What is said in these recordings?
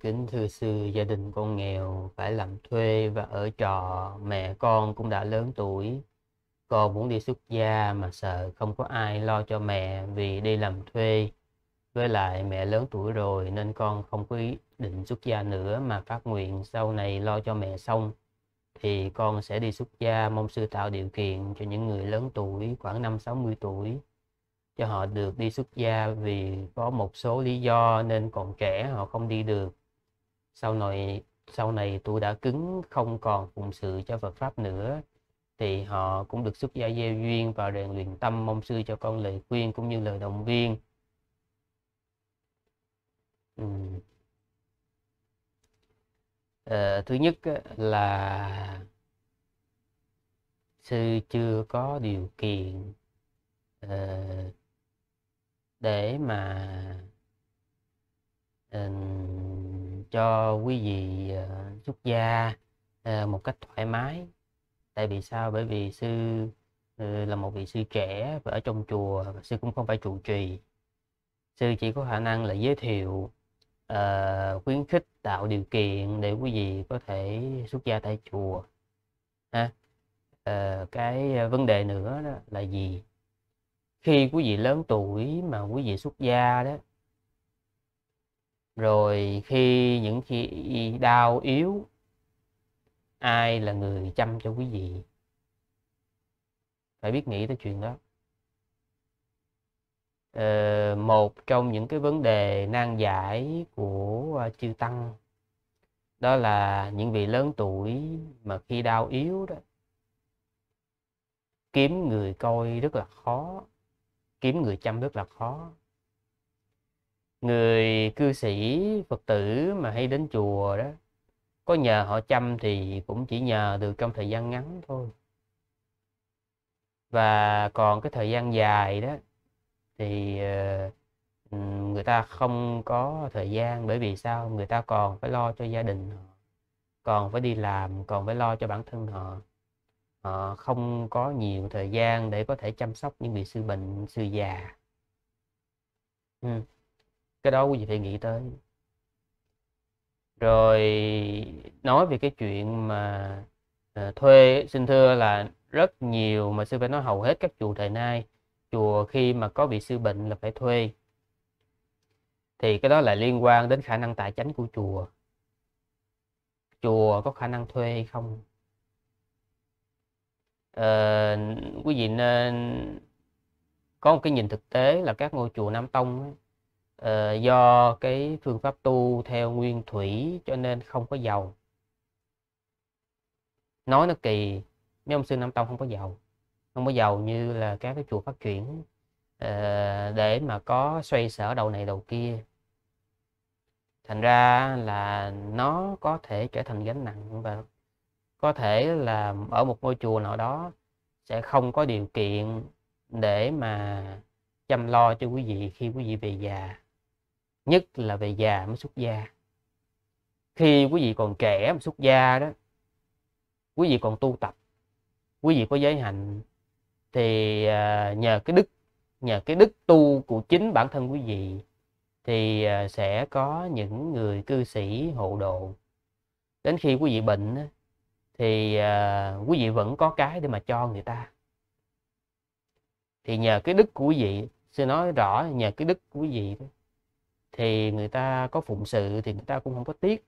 kính thưa sư, gia đình con nghèo, phải làm thuê và ở trọ, mẹ con cũng đã lớn tuổi. Con muốn đi xuất gia mà sợ không có ai lo cho mẹ vì đi làm thuê. Với lại mẹ lớn tuổi rồi nên con không có ý định xuất gia nữa mà phát nguyện sau này lo cho mẹ xong thì con sẽ đi xuất gia mong sư tạo điều kiện cho những người lớn tuổi khoảng năm sáu mươi tuổi cho họ được đi xuất gia vì có một số lý do nên còn trẻ họ không đi được sau này sau này tôi đã cứng không còn phụng sự cho Phật pháp nữa thì họ cũng được xuất gia gieo duyên và rèn luyện tâm mong sư cho con lời khuyên cũng như lời động viên ừ. à, thứ nhất là sư chưa có điều kiện uh, để mà uh, cho quý vị uh, xuất gia uh, một cách thoải mái tại vì sao bởi vì sư uh, là một vị sư trẻ và ở trong chùa sư cũng không phải trụ trì sư chỉ có khả năng là giới thiệu uh, khuyến khích tạo điều kiện để quý vị có thể xuất gia tại chùa ha uh, cái vấn đề nữa đó là gì khi quý vị lớn tuổi mà quý vị xuất gia đó rồi khi những khi đau yếu ai là người chăm cho quý vị phải biết nghĩ tới chuyện đó ờ, một trong những cái vấn đề nan giải của à, chư tăng đó là những vị lớn tuổi mà khi đau yếu đó kiếm người coi rất là khó kiếm người chăm rất là khó người cư sĩ phật tử mà hay đến chùa đó có nhờ họ chăm thì cũng chỉ nhờ được trong thời gian ngắn thôi và còn cái thời gian dài đó thì ờ, người ta không có thời gian bởi vì sao người ta còn phải lo cho gia đình họ còn phải đi làm còn phải lo cho bản thân họ họ ờ, không có nhiều thời gian để có thể chăm sóc những vị sư bệnh sư già ừ. cái đó quý vị phải nghĩ tới rồi nói về cái chuyện mà à, thuê xin thưa là rất nhiều mà sư phải nói hầu hết các chùa thời nay chùa khi mà có bị sư bệnh là phải thuê thì cái đó là liên quan đến khả năng tài chính của chùa chùa có khả năng thuê hay không uh, quý vị nên có một cái nhìn thực tế là các ngôi chùa Nam Tông ấy, uh, do cái phương pháp tu theo nguyên thủy cho nên không có giàu nói nó kỳ mấy ông sư Nam Tông không có giàu không có giàu như là các cái chùa phát triển uh, để mà có xoay sở đầu này đầu kia thành ra là nó có thể trở thành gánh nặng và có thể là ở một ngôi chùa nào đó sẽ không có điều kiện để mà chăm lo cho quý vị khi quý vị về già nhất là về già mới xuất gia khi quý vị còn trẻ mà xuất gia đó quý vị còn tu tập quý vị có giới hạnh thì à, nhờ cái đức nhờ cái đức tu của chính bản thân quý vị thì à, sẽ có những người cư sĩ hộ độ đến khi quý vị bệnh thì uh, quý vị vẫn có cái để mà cho người ta thì nhờ cái đức của quý vị sư nói rõ nhờ cái đức của quý vị thì người ta có phụng sự thì người ta cũng không có tiếc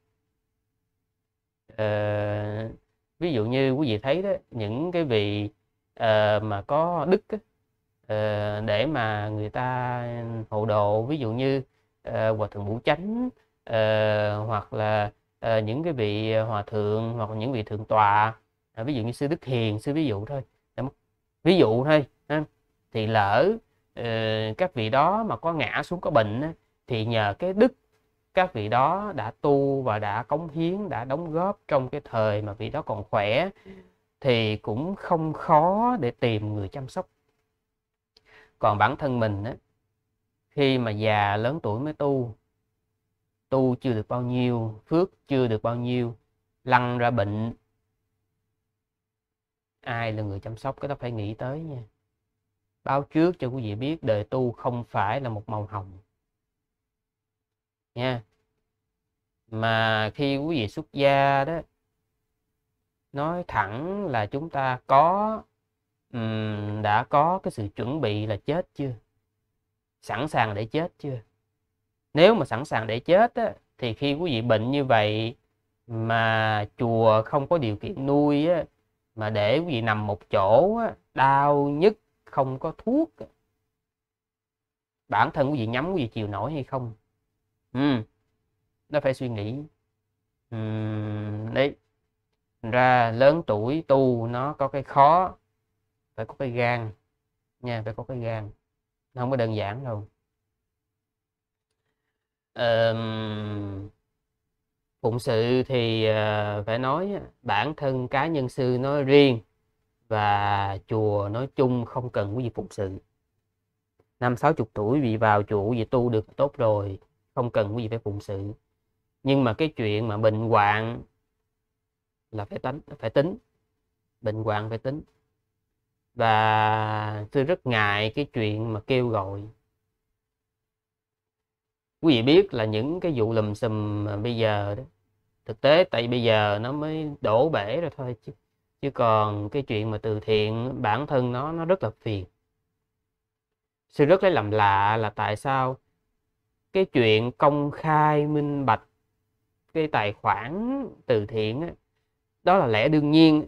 uh, ví dụ như quý vị thấy đó những cái vị uh, mà có đức uh, để mà người ta hộ độ ví dụ như uh, hòa thượng vũ chánh uh, hoặc là uh, những cái vị ờ, hòa thượng hoặc những vị thượng tọa uh, ví dụ như sư đức hiền sư ví dụ thôi ví dụ thôi uh, thì lỡ uh, các vị đó mà có ngã xuống có bệnh thì nhờ cái đức các vị đó đã tu và đã cống hiến đã đóng góp trong cái thời mà vị đó còn khỏe thì cũng không khó để tìm người chăm sóc còn bản thân mình á, khi mà già lớn tuổi mới tu tu chưa được bao nhiêu phước chưa được bao nhiêu lăn ra bệnh ai là người chăm sóc cái đó phải nghĩ tới nha báo trước cho quý vị biết đời tu không phải là một màu hồng nha mà khi quý vị xuất gia đó nói thẳng là chúng ta có đã có cái sự chuẩn bị là chết chưa sẵn sàng để chết chưa nếu mà sẵn sàng để chết á, thì khi quý vị bệnh như vậy mà chùa không có điều kiện nuôi á, mà để quý vị nằm một chỗ á, đau nhất không có thuốc bản thân quý vị nhắm quý vị chịu nổi hay không ừ. nó phải suy nghĩ ừ. đấy ra lớn tuổi tu nó có cái khó phải có cái gan nha phải có cái gan nó không có đơn giản đâu um, phụng sự thì uh, phải nói bản thân cá nhân sư nói riêng và chùa nói chung không cần quý gì phụng sự năm sáu chục tuổi vị vào chùa quý tu được tốt rồi không cần quý gì phải phụng sự nhưng mà cái chuyện mà bệnh hoạn là phải tính phải tính bệnh hoạn phải tính và tôi rất ngại cái chuyện mà kêu gọi quý vị biết là những cái vụ lùm xùm mà bây giờ đó thực tế tại bây giờ nó mới đổ bể rồi thôi chứ chứ còn cái chuyện mà từ thiện bản thân nó nó rất là phiền sư rất lấy làm lạ là tại sao cái chuyện công khai minh bạch cái tài khoản từ thiện đó, đó là lẽ đương nhiên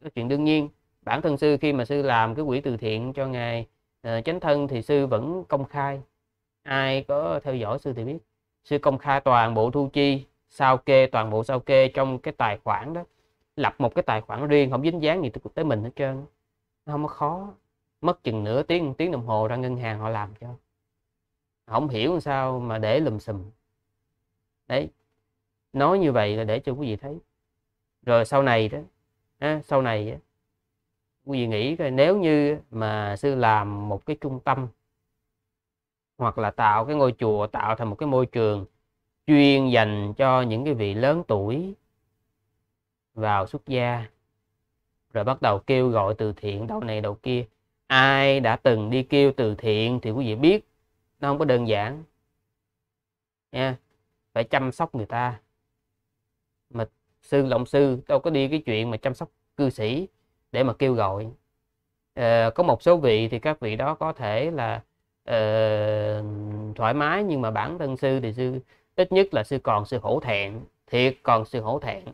là chuyện đương nhiên bản thân sư khi mà sư làm cái quỹ từ thiện cho ngài ờ, chánh thân thì sư vẫn công khai ai có theo dõi sư thì biết sư công khai toàn bộ thu chi sao kê toàn bộ sao kê trong cái tài khoản đó lập một cái tài khoản riêng không dính dáng gì tới mình hết trơn nó không có khó mất chừng nửa tiếng tiếng đồng hồ ra ngân hàng họ làm cho không hiểu làm sao mà để lùm xùm đấy nói như vậy là để cho quý vị thấy rồi sau này đó à, sau này đó, quý vị nghĩ coi nếu như mà sư làm một cái trung tâm hoặc là tạo cái ngôi chùa tạo thành một cái môi trường chuyên dành cho những cái vị lớn tuổi vào xuất gia rồi bắt đầu kêu gọi từ thiện đâu này đâu kia ai đã từng đi kêu từ thiện thì quý vị biết nó không có đơn giản nha phải chăm sóc người ta mà sư lộng sư đâu có đi cái chuyện mà chăm sóc cư sĩ để mà kêu gọi à, có một số vị thì các vị đó có thể là Ờ, thoải mái nhưng mà bản thân sư thì sư ít nhất là sư còn sự hổ thẹn thiệt còn sự hổ thẹn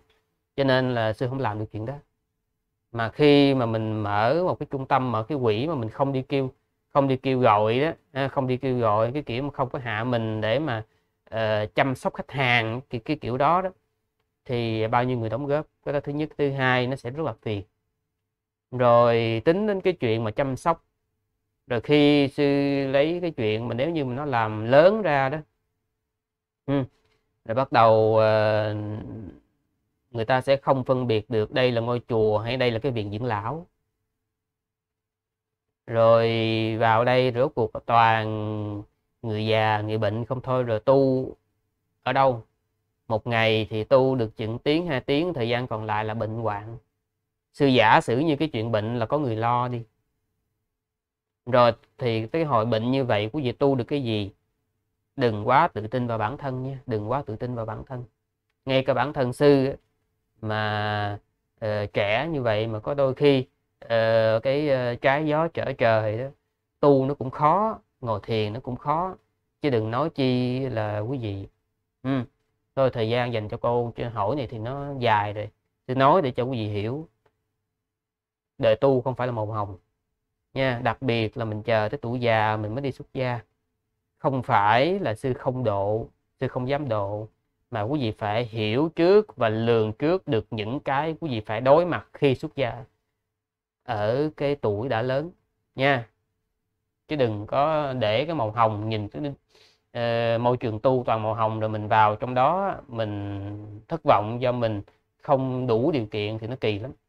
cho nên là sư không làm được chuyện đó mà khi mà mình mở một cái trung tâm mở cái quỹ mà mình không đi kêu không đi kêu gọi đó không đi kêu gọi cái kiểu mà không có hạ mình để mà uh, chăm sóc khách hàng cái, cái kiểu đó đó thì bao nhiêu người đóng góp cái đó thứ nhất thứ hai nó sẽ rất là phiền rồi tính đến cái chuyện mà chăm sóc rồi khi sư lấy cái chuyện mà nếu như mà nó làm lớn ra đó ừ, rồi bắt đầu uh, người ta sẽ không phân biệt được đây là ngôi chùa hay đây là cái viện dưỡng lão rồi vào đây rốt cuộc toàn người già người bệnh không thôi rồi tu ở đâu một ngày thì tu được chừng tiếng hai tiếng thời gian còn lại là bệnh hoạn sư giả sử như cái chuyện bệnh là có người lo đi rồi thì cái hội bệnh như vậy quý vị tu được cái gì đừng quá tự tin vào bản thân nha đừng quá tự tin vào bản thân ngay cả bản thân sư mà uh, trẻ như vậy mà có đôi khi uh, cái uh, trái gió trở trời đó tu nó cũng khó ngồi thiền nó cũng khó chứ đừng nói chi là quý vị ừ. thôi thời gian dành cho câu hỏi này thì nó dài rồi tôi nói để cho quý vị hiểu đời tu không phải là màu hồng nha đặc biệt là mình chờ tới tuổi già mình mới đi xuất gia không phải là sư không độ sư không dám độ mà quý vị phải hiểu trước và lường trước được những cái quý vị phải đối mặt khi xuất gia ở cái tuổi đã lớn nha chứ đừng có để cái màu hồng nhìn cái uh, ờ, môi trường tu toàn màu hồng rồi mình vào trong đó mình thất vọng do mình không đủ điều kiện thì nó kỳ lắm